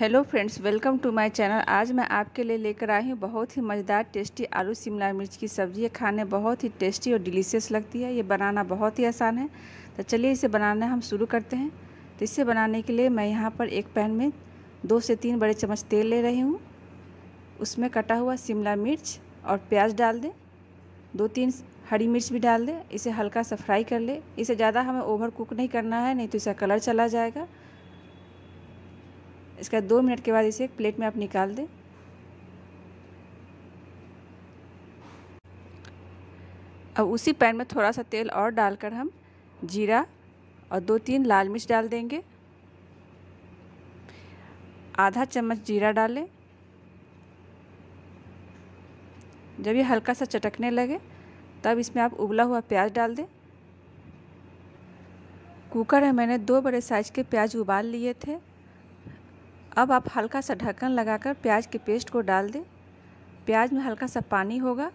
hello friends welcome to my channel आज मैं आपके लिए लेकर आई हूँ बहुत ही मज़ेदार टेस्टी आलू शिमला मिर्च की सब्ज़ी ये खाने बहुत ही टेस्टी और डिलीशियस लगती है ये बनाना बहुत ही आसान है तो चलिए इसे बनाना हम शुरू करते हैं तो इसे बनाने के लिए मैं यहाँ पर एक पैन में दो से तीन बड़े चम्मच तेल ले रही हूँ उसमें कटा हुआ शिमला मिर्च और प्याज डाल दें दो तीन हरी मिर्च भी डाल दें इसे हल्का सा फ्राई कर ले इसे ज़्यादा हमें ओवर कुक नहीं करना है नहीं तो इसका कलर चला जाएगा इसका दो मिनट के बाद इसे एक प्लेट में आप निकाल दें अब उसी पैन में थोड़ा सा तेल और डालकर हम जीरा और दो तीन लाल मिर्च डाल देंगे आधा चम्मच जीरा डालें जब ये हल्का सा चटकने लगे तब इसमें आप उबला हुआ प्याज डाल दें कुकर में मैंने दो बड़े साइज के प्याज उबाल लिए थे अब आप हल्का सा ढक्कन लगाकर प्याज के पेस्ट को डाल दें प्याज में हल्का सा पानी होगा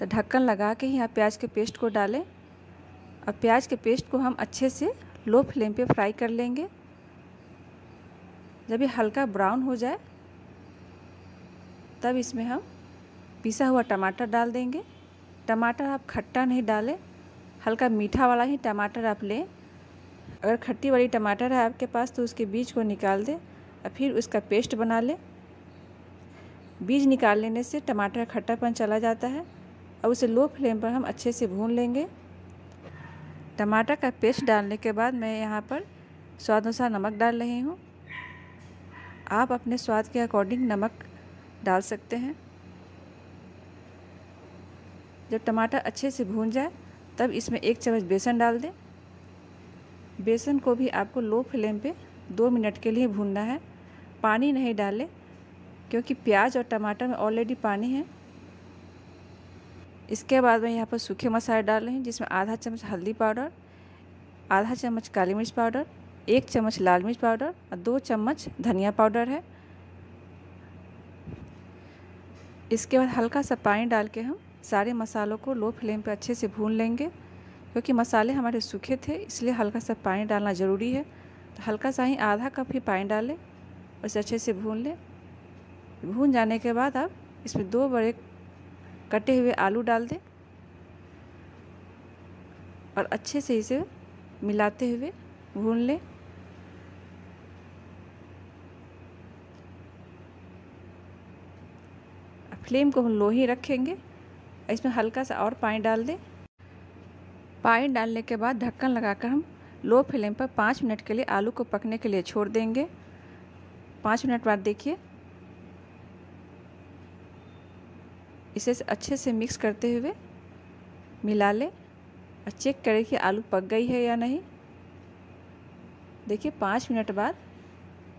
तो ढक्कन लगा के ही आप प्याज के पेस्ट को डालें और प्याज के पेस्ट को हम अच्छे से लो फ्लेम पे फ्राई कर लेंगे जब ये हल्का ब्राउन हो जाए तब इसमें हम पिसा हुआ टमाटर डाल देंगे टमाटर आप खट्टा नहीं डालें हल्का मीठा वाला ही टमाटर आप लें अगर खट्टी वाली टमाटर है आपके पास तो उसके बीज को निकाल दें और फिर उसका पेस्ट बना लें बीज निकाल लेने से टमाटर खट्टापन चला जाता है और उसे लो फ्लेम पर हम अच्छे से भून लेंगे टमाटर का पेस्ट डालने के बाद मैं यहाँ पर स्वाद अनुसार नमक डाल रही हूँ आप अपने स्वाद के अकॉर्डिंग नमक डाल सकते हैं जब टमाटर अच्छे से भून जाए तब इसमें एक चम्मच बेसन डाल दें बेसन को भी आपको लो फ्लेम पे दो मिनट के लिए भूनना है पानी नहीं डालें क्योंकि प्याज और टमाटर में ऑलरेडी पानी है इसके बाद मैं यहाँ पर सूखे मसाले डाल रही हूँ जिसमें आधा चम्मच हल्दी पाउडर आधा चम्मच काली मिर्च पाउडर एक चम्मच लाल मिर्च पाउडर और दो चम्मच धनिया पाउडर है इसके बाद हल्का सा पानी डाल के हम सारे मसालों को लो फ्लेम पर अच्छे से भून लेंगे क्योंकि मसाले हमारे सूखे थे इसलिए हल्का सा पानी डालना ज़रूरी है तो हल्का सा ही आधा कप ही पानी डालें और इसे अच्छे से भून लें भून जाने के बाद आप इसमें दो बड़े कटे हुए आलू डाल दें और अच्छे से इसे मिलाते हुए भून लें फ्लेम को हम लो ही रखेंगे इसमें हल्का सा और पानी डाल दें पानी डालने के बाद ढक्कन लगाकर हम लो फ्लेम पर पाँच मिनट के लिए आलू को पकने के लिए छोड़ देंगे पाँच मिनट बाद देखिए इसे अच्छे से मिक्स करते हुए मिला लें और चेक करें कि आलू पक गई है या नहीं देखिए पाँच मिनट बाद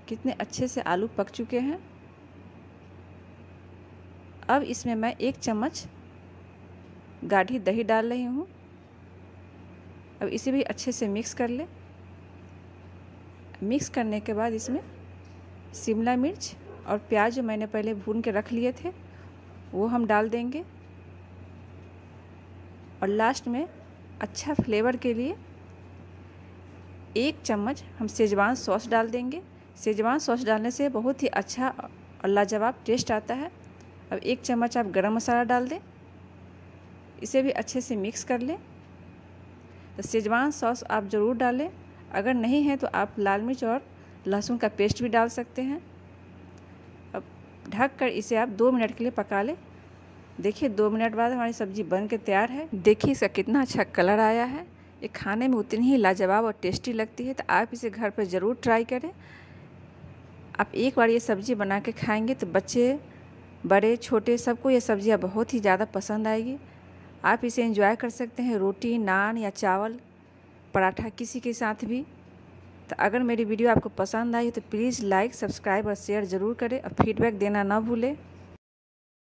कितने अच्छे से आलू पक चुके हैं अब इसमें मैं एक चम्मच गाढ़ी दही डाल रही हूँ अब इसे भी अच्छे से मिक्स कर लें मिक्स करने के बाद इसमें शिमला मिर्च और प्याज जो मैंने पहले भून के रख लिए थे वो हम डाल देंगे और लास्ट में अच्छा फ्लेवर के लिए एक चम्मच हम सेजवान सॉस डाल देंगे सेजवान सॉस डालने से बहुत ही अच्छा और लाजवाब टेस्ट आता है अब एक चम्मच आप गरम मसाला डाल दें इसे भी अच्छे से मिक्स कर लें तो सेजवान सॉस आप ज़रूर डालें अगर नहीं है तो आप लाल मिर्च और लहसुन का पेस्ट भी डाल सकते हैं अब ढक कर इसे आप दो मिनट के लिए पका लें देखिए दो मिनट बाद हमारी सब्ज़ी बन के तैयार है देखिए इसका कितना अच्छा कलर आया है ये खाने में उतनी ही लाजवाब और टेस्टी लगती है तो आप इसे घर पर ज़रूर ट्राई करें आप एक बार ये सब्ज़ी बना के खाएँगे तो बच्चे बड़े छोटे सबको ये सब्ज़ियाँ बहुत ही ज़्यादा पसंद आएगी आप इसे एंजॉय कर सकते हैं रोटी नान या चावल पराठा किसी के साथ भी तो अगर मेरी वीडियो आपको पसंद आई हो तो प्लीज़ लाइक सब्सक्राइब और शेयर ज़रूर करें और फीडबैक देना ना भूलें